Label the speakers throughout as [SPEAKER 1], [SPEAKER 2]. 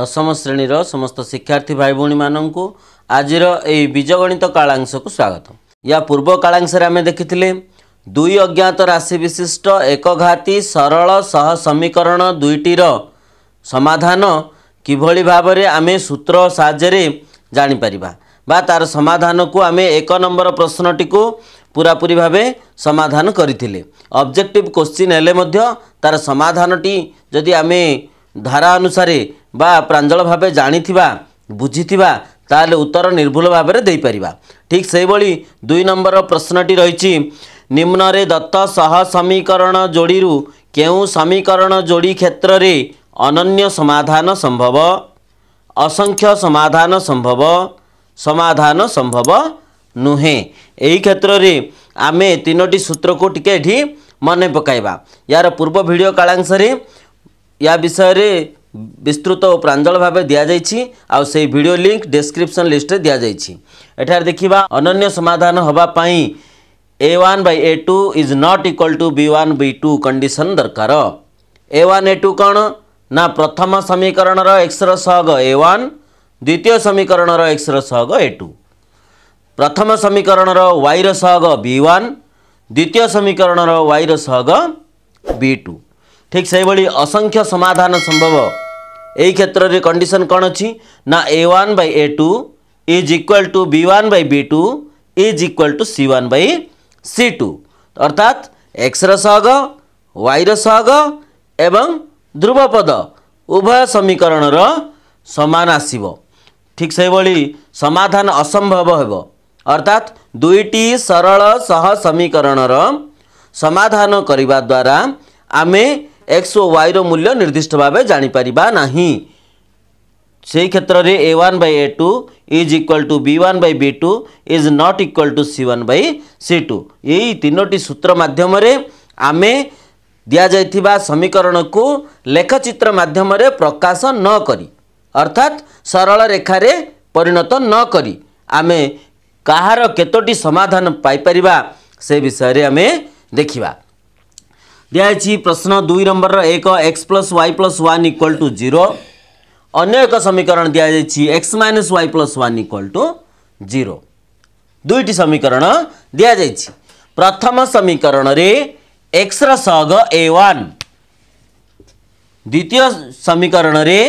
[SPEAKER 1] ଦଶମ ଶ୍ରେଣୀର ସମସ୍ତ ଶିକ୍ଷାର୍ଥୀ ଭାଇ ଭଉଣୀମାନଙ୍କୁ ଆଜିର ଏହି ବୀଜଗଣିତ କାଳାଂଶକୁ ସ୍ୱାଗତ ୟା ପୂର୍ବ କାଳାଂଶରେ ଆମେ ଦେଖିଥିଲେ ଦୁଇ ଅଜ୍ଞାତ ରାଶି ବିଶିଷ୍ଟ ଏକଘାତି ସରଳ ସହ ସମୀକରଣ ଦୁଇଟିର ସମାଧାନ କିଭଳି ଭାବରେ ଆମେ ସୂତ୍ର ସାହାଯ୍ୟରେ ଜାଣିପାରିବା ବା ତାର ସମାଧାନକୁ ଆମେ ଏକ ନମ୍ବର ପ୍ରଶ୍ନଟିକୁ ପୁରାପୁରି ଭାବେ ସମାଧାନ କରିଥିଲେ ଅବଜେକ୍ଟିଭ କୋଶ୍ଚିନ୍ ହେଲେ ମଧ୍ୟ ତାର ସମାଧାନଟି ଯଦି ଆମେ ଧାରା ଅନୁସାରେ ବା ପ୍ରାଞ୍ଜଳ ଭାବେ ଜାଣିଥିବା ବୁଝିଥିବା ତାହେଲେ ଉତ୍ତର ନିର୍ଭୁଲ ଭାବରେ ଦେଇପାରିବା ଠିକ୍ ସେହିଭଳି ଦୁଇ ନମ୍ବର ପ୍ରଶ୍ନଟି ରହିଛି ନିମ୍ନରେ ଦତ୍ତ ସହ ସମୀକରଣ ଯୋଡ଼ିରୁ କେଉଁ ସମୀକରଣ ଯୋଡ଼ି କ୍ଷେତ୍ରରେ ଅନନ୍ୟ ସମାଧାନ ସମ୍ଭବ ଅସଂଖ୍ୟ ସମାଧାନ ସମ୍ଭବ ସମାଧାନ ସମ୍ଭବ ନୁହେଁ ଏହି କ୍ଷେତ୍ରରେ ଆମେ ତିନୋଟି ସୂତ୍ରକୁ ଟିକେ ଏଠି ମନେ ପକାଇବା ୟାର ପୂର୍ବ ଭିଡ଼ିଓ କାଳାଂଶରେ या विषय विस्तृत और प्राजल भाव दि जाए भिड लिंक डेस्क्रिपन लिस्ट दि जाइए देखा अन्य समाधान हाँपी A one by A two is not equal to B one B two condition दरकार ए वन ए टू कौन ना प्रथम समीकरण एक्सर सहग ए वन द्वितीय समीकरण एक्सर सहग ए टू प्रथम समीकरण वाई रहग बी ओन द्वितीय समीकरण वाई रहग बी टू ठिक सहीभरि असंख्य समाधान सम्भव ए क्षेत्रले कन्डिसन कन् अन् by A two is equal to B one by B two is equal to C one by C to अर्थात् एक्स र सग वाइ र सग पद उभय समीकरण समान समाधान असम्भव हे अर्थात् दुईटी सरल सह समीकरण समाधान आमे এক্স ও ওয়াইর মূল্য নির্দিষ্ট ভাবে জাঁপারা না সেই ক্ষেত্রে A one by A two is equal to B one by B two is not equal to C one by C two এই তিনোটি সূত্র মাধ্যমে আমি ଦିଆଯାଇଥିବା ସମୀକରଣକୁ ଲେଖଚିତ୍ର ମାଧ୍ୟମରେ ପ୍ରକାଶ ନ କରି ଅର୍ଥାତ୍ ସରଳ ରେଖାରେ ପରିଣତ ନ କରି ଆମେ କାହାର କେତୋଟି ସମାଧାନ ପାଇପାରିବା ସେ ବିଷୟରେ ଆମେ ଦେଖିବା दिखाई प्रश्न दुई नंबर एक X plus Y plus one equal to zero अन्य एक समीकरण दि जाइए X minus Y plus one equal to zero दुईटी समीकरण दि जाइए प्रथम समीकरण रे एक्स रग ए वन द्वितीय समीकरण रे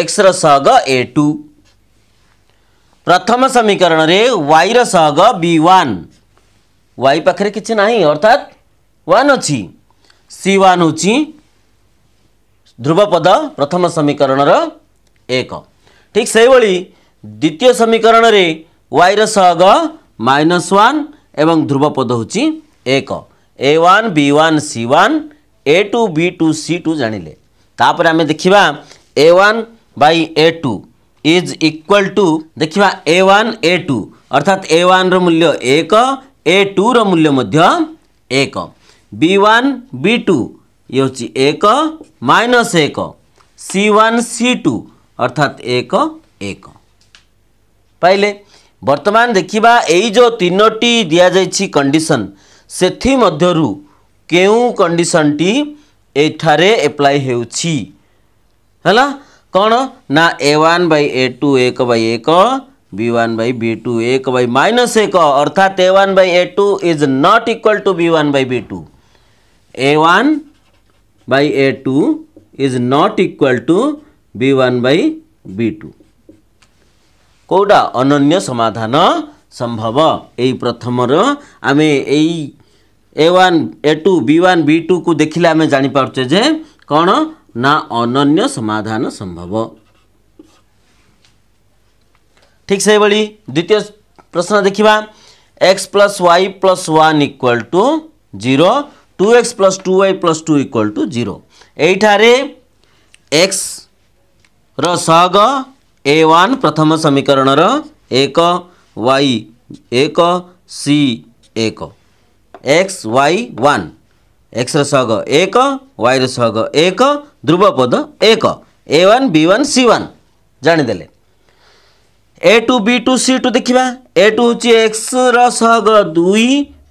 [SPEAKER 1] एक्स रग ए टू प्रथम समीकरण रे वाई रग बी वन वाई पाखे कि ना अर्थात वन अच्छी सि वान ध्रुवपद प्रथम समीकरण एक ठीक सहीभरि द्वितीय समीकरण वाइ र माइनस महिनस वान ध्रुवपद हौँ एक ए one B C one A two B two C two जाँदै त one A is equal to देखि ए व अर्थात ए टु अर्थात् ए वान र मूल्य एक A B one B two ये हूँ एक माइनस एक सी वन सी टू अर्थात एक एक पाइले बर्तमान देखा यो जो तीनोटी दि जा कंडीशन से क्यों कंडीशन टी एठारे एप्लाई होची ହେଲା କ'ଣ A A one by A two ଏକ by B B one by B two ଏକ ବାଇ ମାଇନସ୍ ଏକ ଅର୍ଥାତ୍ A one by two two is not equal to B one by B a1 by a2 is not equal to b1 by b2 कोडा अनन्य समाधान संभव एई प्रथम र आमे एई a1 a2 b1 b2 को देखिले आमे जानि पारछे जे कोन ना अनन्य समाधान संभव ठीक से बली? द्वितीय प्रश्न देखिबा x plus y plus 1 equal to 0 two X plus two Y plus two equal to zero यठारे एक्स रग ए वन प्रथम समीकरण एक वाई एक सी एक एक्स वाई वन एक्स रग एक वाई रग एक ध्रुव पद एक A one B one C one जाणीदे A two B two C two देखा ए टू हूँ एक्स रग दुई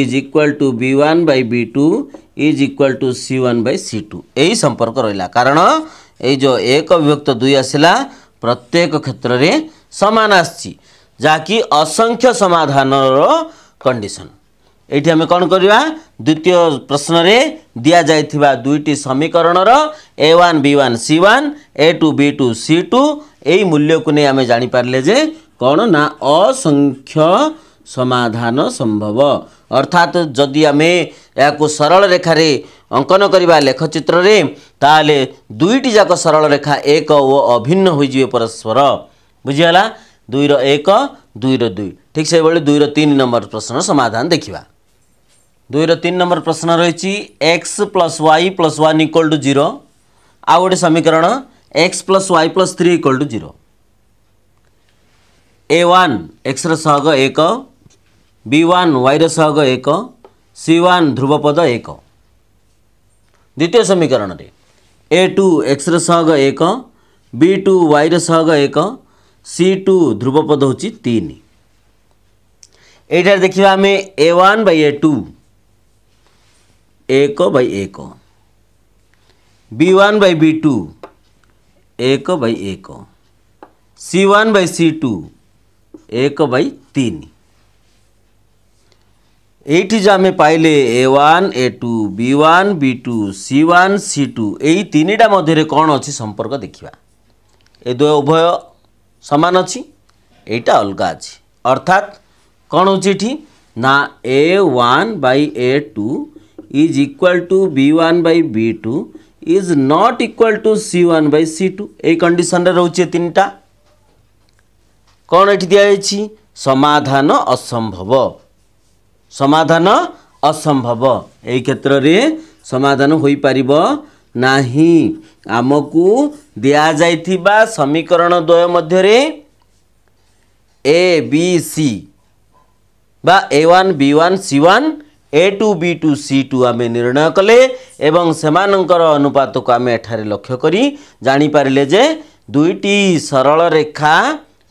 [SPEAKER 1] is equal to B one by B two is equal to C one by C two এই সম্পর্ক রহিলা কারণ এই যে এক বিভক্ত দুই আসিলা প্রত্যেক ক্ষেত্রে সমান আসছি ଯାହାକି ଅସଂଖ୍ୟ ସମାଧାନର କଣ୍ଡିସନ୍ ଏଇଠି ଆମେ କ'ଣ କରିବା ଦ୍ୱିତୀୟ ପ୍ରଶ୍ନରେ ଦିଆଯାଇଥିବା ଦୁଇଟି ସମୀକରଣର A one B one C one A two B two C two ଏଇ ମୂଲ୍ୟକୁ ନେଇ ଆମେ ଜାଣିପାରିଲେ ଯେ କ'ଣ ନା ଅସଂଖ୍ୟ समाधान सम्भव अर्थात् जमे यु सर अङ्कन रेखा एक सर अभिन्न हुजि परस्पर बुझिगला दुई र एक दुई र दुई ठिक सही भुई र तिन नम्बर प्रश्न समाधान देखा दुई र तिन नम्बर प्रश्न रहेछ X plus Y plus one equal to zero आउट समीकरण X plus Y plus three equal to zero A one X र श एक बी ओन वैरसहग एक सी ओन ध्रुवपद एक द्वितीय समीकरण रे ए टू एक्सरेसहग एक बी टू वैरसहग एक सी टू ध्रुवपद हूँ तीन यार देखा आम ए वन बै ए टू एक बै एक B one by B two एक बै एक सी ओन बै सी टू एक बै तीन এইটি যে আমি পাইলে A one A two B one B two C one C two ଏଇ ତିନିଟା ମଧ୍ୟରେ କ'ଣ ଅଛି ସମ୍ପର୍କ ଦେଖିବା ଏ ଦ୍ୱୟ ଉଭୟ ସମାନ ଅଛି ଏଇଟା ଅଲଗା ଅଛି ଅର୍ଥାତ୍ କ'ଣ ହେଉଛି ଏଠି ନା A one by A two is equal to B one by B two is not equal to C one by C two ଏଇ କଣ୍ଡିସନ୍ରେ ରହୁଛି ଏ ତିନିଟା କ'ଣ ଏଠି ଦିଆଯାଇଛି ସମାଧାନ ଅସମ୍ଭବ ସମାଧାନ ଅସମ୍ଭବ ଏହି କ୍ଷେତ୍ରରେ ସମାଧାନ ହୋଇପାରିବ ନାହିଁ ଆମକୁ ଦିଆଯାଇଥିବା ସମୀକରଣ ଦ୍ୱୟ ମଧ୍ୟରେ ଏ ବି ସି ବା A one B one C one A two B two C two ଆମେ ନିର୍ଣ୍ଣୟ କଲେ ଏବଂ ସେମାନଙ୍କର ଅନୁପାତକୁ ଆମେ ଏଠାରେ ଲକ୍ଷ୍ୟ କରି ଜାଣିପାରିଲେ ଯେ ଦୁଇଟି ସରଳ ରେଖା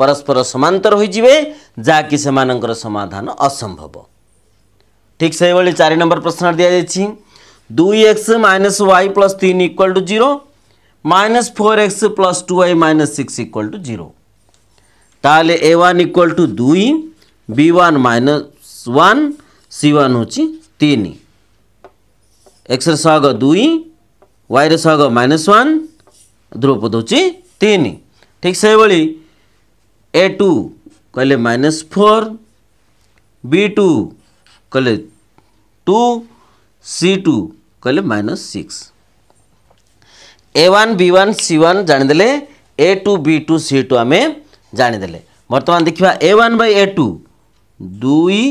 [SPEAKER 1] ପରସ୍ପର ସମାନ୍ତର ହୋଇଯିବେ ଯାହାକି ସେମାନଙ୍କର ସମାଧାନ ଅସମ୍ଭବ ঠিক সেইভাবে চারি নম্বর প্রশ্ন দিয়েছি দুই এক্স মাইনাস ওয়াই প্লস তিন equal to zero minus four X plus two Y minus six equal to zero তাহলে এ ওয়ান ইকুয়াল টু দুই B one minus one C one হচ্ছে তিন এক্সর সহগ দুই ওয়াইর সহগ মাইনাস ওয়ান ধ্রুপদ হচ্ছে তিন ঠিক সেইভাবে এ টু कहले माइनस फोर बी टू कहले टू सी टू कहले minus six A one B one C one जाणीदे A two B two C two आम जाणीदे बर्तमान देखा A one by A two दुई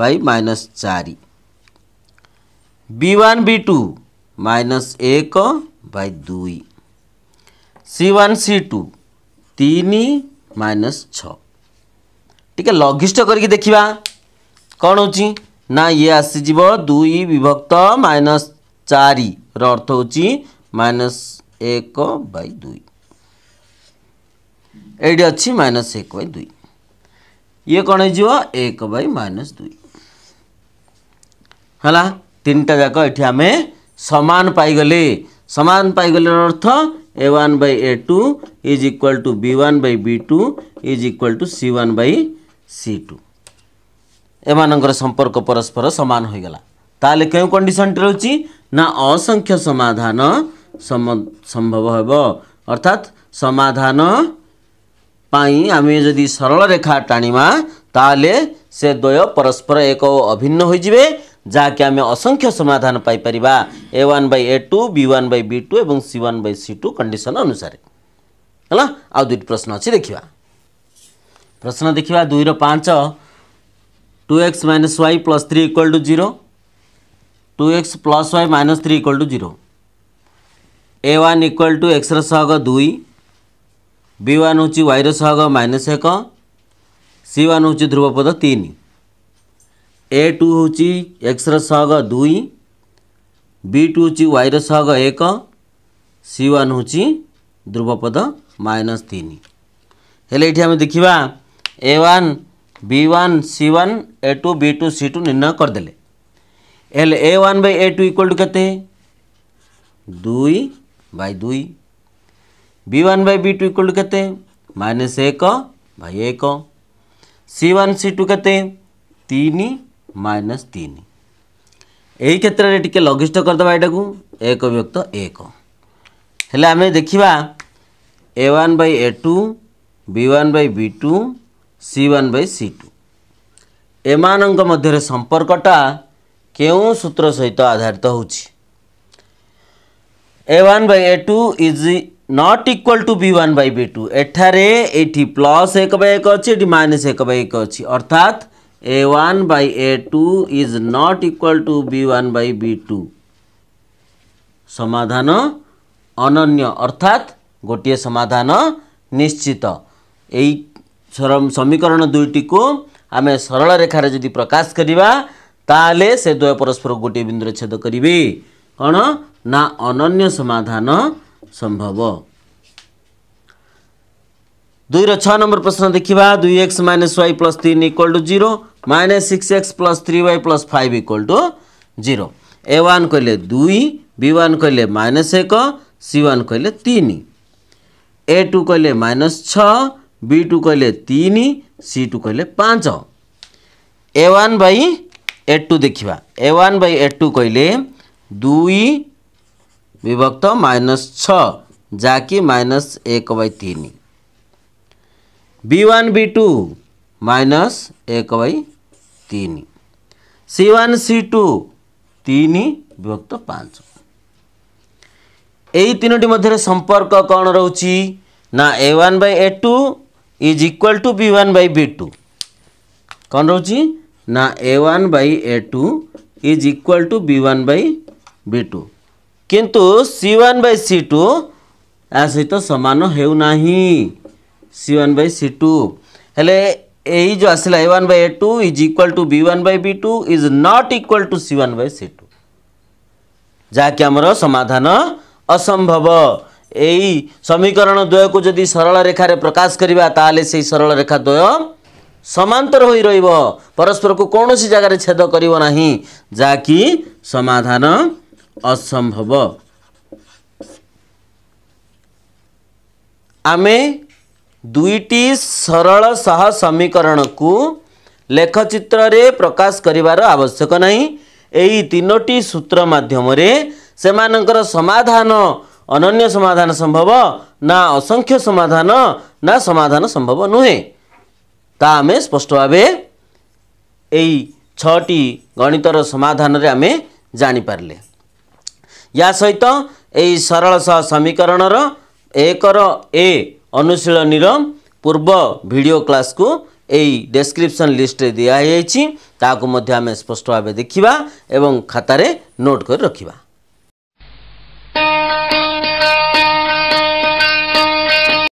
[SPEAKER 1] बै माइनस चार B one B two minus एक बै दुई सी वन सी टू तीन माइनस छ टे लघिष्ट करके देखा कौन हो ନା ଇଏ ଆସିଯିବ ଦୁଇ ବିଭକ୍ତ ମାଇନସ୍ ଚାରିର ଅର୍ଥ ହେଉଛି ମାଇନସ୍ ଏକ ବାଇ ଦୁଇ ଏଇଠି ଅଛି ମାଇନସ୍ ଏକ ବାଇ ଦୁଇ ଇଏ କ'ଣ ହେଇଯିବ ଏକ ବାଇ ମାଇନସ୍ ଦୁଇ ହେଲା ତିନିଟା ଯାକ ଏଠି ଆମେ ସମାନ ପାଇଗଲେ ସମାନ ପାଇଗଲେ ଅର୍ଥ A one by A two is equal to B one by B two is equal to C one by C two एमा संपर्क परस्पर समान होइला तौँ कन्डिसन ना नसङ्ख्य समाधान सम्भव हे अर्थात समाधान आमे सरा टा तय परस्पर एक अभिन्न हुने असङ्ख्य समाधान पापर ए वान बै ए two we one by B to ए सि वान बै सि टु कन्डिसन अनुसार होला आउ दुई प्रश्न अछि देखिवा प्रश्न देखिवा दुई र two X minus Y plus three equal to zero two X plus Y minus three equal to zero A one equal to एक्सर सहग दुई बी वन हूँ वाईर सहग माइनस एक सी वन हूँ ध्रुवपद तीन ए टू हूँ एक्सर सहग दुई बी टू हूँ वाइर सहग एक सी वन हूँ ध्रुवपद माइनस तीन हेल्ले आम देखा A one B one C one A two B two C two two निर्णय करदे एल A one by A two equal to के दुई बाई दुई B one by B two equal to के माइनस एक बाई एक सी वन सी टू के तीन माइनस तीन এই ক্ষেত্রে টিকে লঘিষ্ঠ করদেবা এটাকে এক বিভক্ত এক হলে আমি দেখিবা A one by A two B one by B two C one by C two ଏମାନଙ୍କ ମଧ୍ୟରେ ସମ୍ପର୍କଟା କେଉଁ ସୂତ୍ର ସହିତ ଆଧାରିତ ହେଉଛି A one by A two is not equal to B one by B two ଏଠାରେ ଏଇଠି ପ୍ଲସ୍ ଏକ ବାଇ ଏକ ଅଛି ଏଠି ମାଇନସ୍ ଏକ ବାଇ ଏକ ଅଛି ଅର୍ଥାତ୍ A one by A two is not equal to B one by B two ସମାଧାନ ଅନନ୍ୟ ଅର୍ଥାତ୍ ଗୋଟିଏ ସମାଧାନ ନିଶ୍ଚିତ ଏଇ ସମୀକରଣ ଦୁଇଟିକୁ ଆମେ ସରଳ ରେଖାରେ ଯଦି ପ୍ରକାଶ କରିବା ତାହେଲେ ସେ ଦ୍ୱୟ ପରସ୍ପର ଗୋଟିଏ ବିନ୍ଦୁରେ ଛେଦ କରିବେ କ'ଣ ନା ଅନନ୍ୟ ସମାଧାନ ସମ୍ଭବ ଦୁଇର ଛଅ ନମ୍ବର ପ୍ରଶ୍ନ ଦେଖିବା ଦୁଇ ଏକ୍ସ ମାଇନସ୍ ୱାଇ ପ୍ଲସ୍ ତିନି equal to zero minus six X plus three Y plus five equal to zero A one କହିଲେ ଦୁଇ ବି ୱାନ୍ କହିଲେ ମାଇନସ୍ ଏକ ସି ୱାନ୍ କହିଲେ ତିନି ଏ ଟୁ କହିଲେ ମାଇନସ୍ ଛଅ বি টু কহিলে তিন সি টু কহিলে পাঁচ ए वन बै ए टू देखा A one by A to कहले दुई विभक्त माइनस छ जहाँकि माइनस एक बै तीन B one B two minus एक बै तीन सी वन सी टू तीन विभक्त पाँच यही तीनोटी मध्य संपर्क कौन रोच ना A one by A two is equal to B one by B two कौन रोचे ना A one by A two is equal to B one by B two किंतु C one by C to ଏହା ସହିତ ସମାନ ହେଉନାହିଁ C one by C two ହେଲେ ଏଇ ଯେଉଁ ଆସିଲା A one by A two is equal to B one by B two is not equal to C one by C two ଯାହାକି ଆମର ସମାଧାନ ଅସମ୍ଭବ ଏଇ ସମୀକରଣ ଦ୍ୱୟକୁ ଯଦି ସରଳ ରେଖାରେ ପ୍ରକାଶ କରିବା ତାହେଲେ ସେଇ ସରଳ ରେଖା ଦ୍ୱୟ ସମାନ୍ତର ହୋଇ ରହିବ ପରସ୍ପରକୁ କୌଣସି ଜାଗାରେ ଛେଦ କରିବ ନାହିଁ ଯାହାକି ସମାଧାନ ଅସମ୍ଭବ ଆମେ ଦୁଇଟି ସରଳ ସହ ସମୀକରଣକୁ ଲେଖଚିତ୍ରରେ ପ୍ରକାଶ କରିବାର ଆବଶ୍ୟକ ନାହିଁ ଏହି ତିନୋଟି ସୂତ୍ର ମାଧ୍ୟମରେ ସେମାନଙ୍କର ସମାଧାନ ଅନନ୍ୟ ସମାଧାନ ସମ୍ଭବ ନା ଅସଂଖ୍ୟ ସମାଧାନ ନା ସମାଧାନ ସମ୍ଭବ ନୁହେଁ ତାହା ଆମେ ସ୍ପଷ୍ଟ ଭାବେ ଏଇ ଛଅଟି ଗଣିତର ସମାଧାନରେ ଆମେ ଜାଣିପାରିଲେ ୟା ସହିତ ଏଇ ସରଳ ସହ ସମୀକରଣର ଏକର ଏ ଅନୁଶୀଳନୀର ପୂର୍ବ ଭିଡ଼ିଓ କ୍ଲାସ୍କୁ ଏଇ ଡେସ୍କ୍ରିପ୍ସନ୍ ଲିଷ୍ଟରେ ଦିଆଯାଇଛି ତାହାକୁ ମଧ୍ୟ ଆମେ ସ୍ପଷ୍ଟ ଭାବେ ଦେଖିବା ଏବଂ ଖାତାରେ ନୋଟ୍ କରି ରଖିବା